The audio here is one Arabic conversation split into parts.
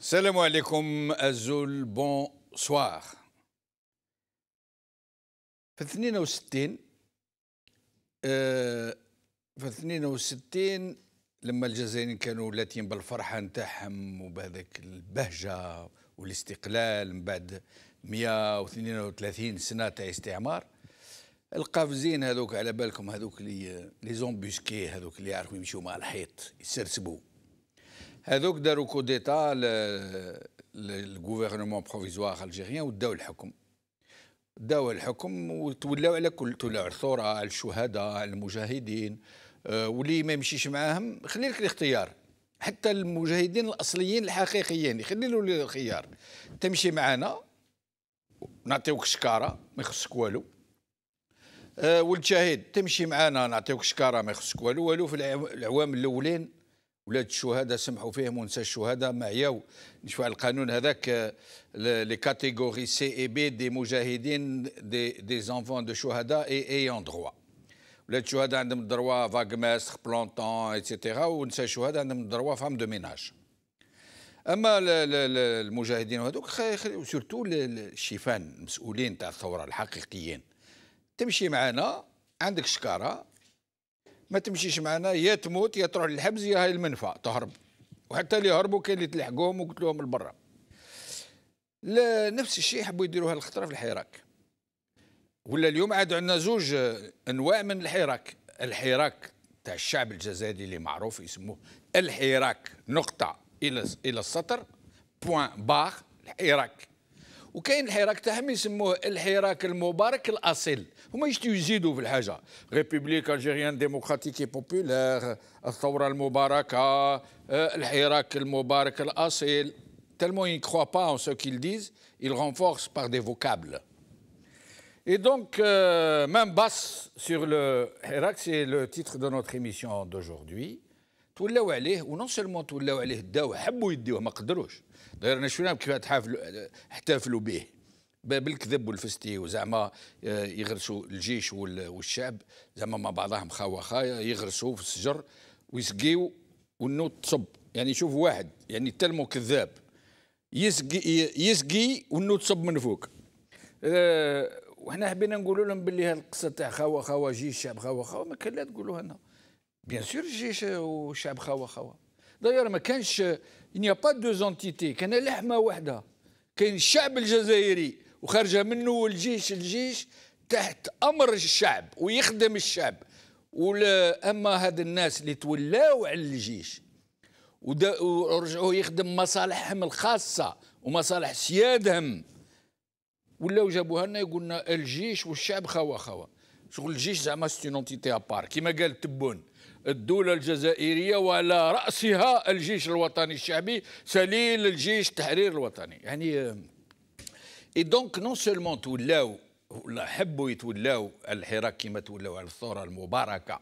السلام عليكم الزول سوار في 62 آه في 62 لما الجزائريين كانوا لاتين بالفرحة نتاعهم وبهذاك البهجة والاستقلال من بعد 132 سنة تاع استعمار القافزين هذوك على بالكم هذوك لي زومبوسكي هذوك اللي يعرفوا يمشوا مع الحيط يسرسبوا هذوك داروا كوديتا للغوفرنمون بروفيزوار الجيريان وداو الحكم داو الحكم وتولاو على كل تولاو على الثوره على الشهداء على المجاهدين آه، واللي ما يمشيش معاهم خلي لك الاختيار حتى المجاهدين الاصليين الحقيقيين يخلي له الخيار تمشي معنا نعطيوك شكاره ما يخصك والو أه والشهيد تمشي معنا نعطيوك شكاره ما يخصك والو والو في العوام الاولين ولاد الشهداء سمحوا فيهم ونسى الشهداء معياو نشوف القانون هذاك لي كاتيغوري سي اي بي دي مجاهدين دي دي زونفون دو شهداء اي ايون دروا ولاد الشهداء عندهم دروا فاغ ماستر بلونتون ايتترا ونسى الشهداء عندهم دروا فام دو ميناج اما المجاهدين هذوك سورتو الشيفان المسؤولين تاع الثوره الحقيقيين تمشي معنا عندك شكاره ما تمشيش معنا يا تموت يا تروح للحبس يا هاي المنفى تهرب وحتى اللي هربوا كان اللي تلحقوهم وقتلوهم لبرا لا نفس الشيء حبوا يديروها الخطره في الحراك ولا اليوم عاد عندنا زوج انواع من الحراك الحراك تاع الشعب الجزائري اللي معروف يسموه الحراك نقطه الى الى السطر بوان باغ الحراك Et il y a le hiérarche, il s'appelle le hiérarche le Moubarak, l'Assel. Comment est-ce qu'il s'appelle République algérienne démocratique et populaire, le Taoura le le hiérarche le Moubarak, l'Assel. Tellement il ne croit pas en ce qu'ils disent, il renforce par des vocables. Et donc, euh, même basse sur le hiérarche, c'est le titre de notre émission d'aujourd'hui. تولاو عليه ونون سيلمون تولاو عليه داوه حبوا يديوه ما قدروش داير انا شفنا كيف تحافلوا احتفلوا به بالكذب والفستي وزعما آه، يغرسوا الجيش والشعب زعما مع بعضهم خاوه وخا يغرسوا في السجر ويسقيو والنوت تصب يعني شوف واحد يعني تلمو كذاب يسقي يسقي والنوت تصب من فوق أه وحنا حبينا نقولوا لهم باللي هالقصه تاع خاوه خاوه جيش شعب خاوه خاوه ما كان لا تقولوها لنا بيان سور الجيش والشعب خوا خوا. دايور ما كانش إن با دو زونتيتي كان لحمه واحده كاين الشعب الجزائري وخارجه منه الجيش الجيش تحت امر الشعب ويخدم الشعب ولا اما هاد الناس اللي تولاو على الجيش ورجعوا يخدم مصالحهم الخاصه ومصالح سيادهم ولاو جابوها لنا يقولنا الجيش والشعب خوا خوا شغل الجيش زعما سيتي ابار كيما قال تبون الدولة الجزائرية وعلى رأسها الجيش الوطني الشعبي سليل الجيش التحرير الوطني يعني آه، اي دونك نون سولمون تولاو ولا حبوا يتولاو على الحراك كما تولاو على الثورة المباركة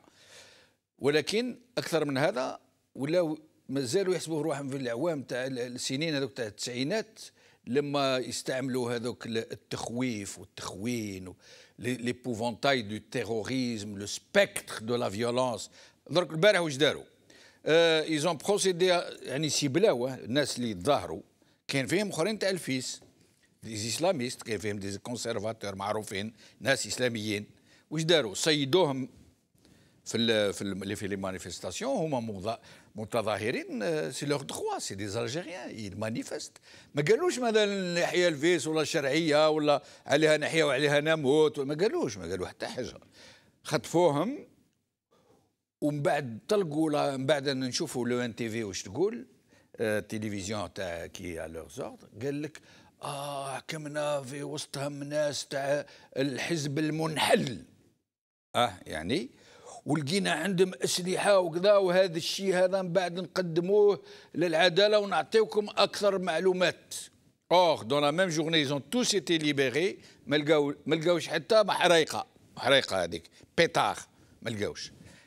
ولكن أكثر من هذا ولاو مازالوا يحسبوا روحهم في الأعوام تاع السنين هذوك تاع التسعينات لما يستعملوا هذوك التخويف والتخوين لي بوفونتاي دو تيروريزم لو سبيكتر دو لا فيولونس درك البارح واش داروا ايزون آه، بروسيدي يعني سيبلاوه آه، الناس اللي تظاهروا كاين فيهم اخرين تاع الفيس ديزيسلاميست كاين فيهم دي كونسيرفاتور معروفين ناس اسلاميين واش داروا صيدوهم في الـ في اللي في لي مانيفيستاسيون هما متظاهرين سي لوغ دخوا سي دي الجيريان مانيفيست ما قالوش مثلا نحيا الفيس ولا الشرعيه ولا عليها نحيا وعليها نموت ما قالوش ما قالوا حتى حاجه خطفوهم ومن بعد طلقوا من بعد نشوفوا لو ان تي في واش تقول آه، التلفزيون تاع كي لوغ قال لك اه حكمنا في وسطهم ناس تاع الحزب المنحل اه يعني ولقينا عندهم اسلحه وكذا وهذا الشيء هذا من بعد نقدموه للعداله ونعطيكم اكثر معلومات اور دون لا ميم جورني زون توس ايتي ليبيري ما لقاوش حتى محريقه محريقه هذيك بيتار ما لقاوش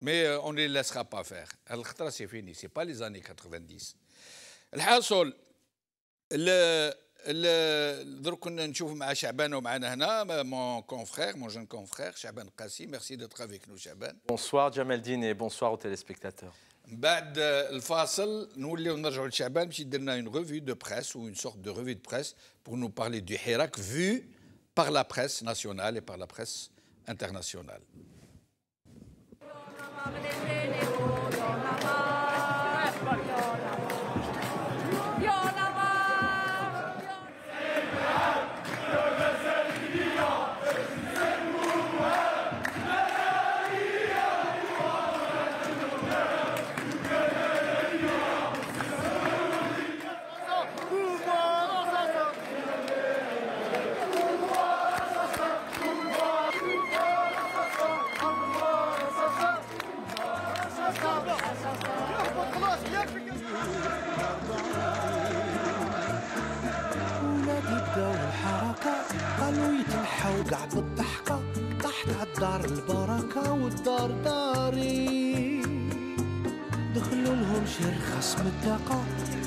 mais euh, on ne les laissera pas faire. La c'est fini, c'est pas les années 90. El Hassoul le euh nous connons nous nous avec Chebane et nous mon confrère, mon jeune confrère Cheban Qassim, merci d'être avec nous Shaban. Bonsoir Dine, et bonsoir aux téléspectateurs. Après le فاصل, nous allons revenir sur Chebane, on a une revue de presse ou une sorte de revue de presse pour nous parler du Hirak vu par la presse nationale et par la presse internationale. আমাদেরকে نرقع بالضحكة تحت الدار البركة والدار داري دخلوا لهم شر رخص من الدقة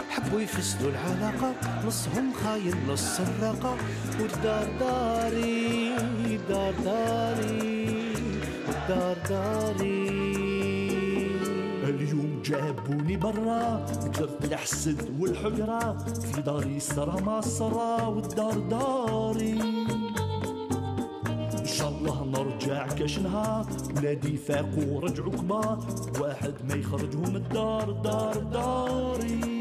حبوا يفسدوا العلاقة نصهم خاين نص سراقة والدار داري دار داري دار داري اليوم جابوني برا جذب الحسد والحجرة في داري صرا ما صرا والدار داري شاء الله نرجع كاش نهار ولادي فاقوا ورجعوا كبار واحد ما يخرجهم الدار دار داري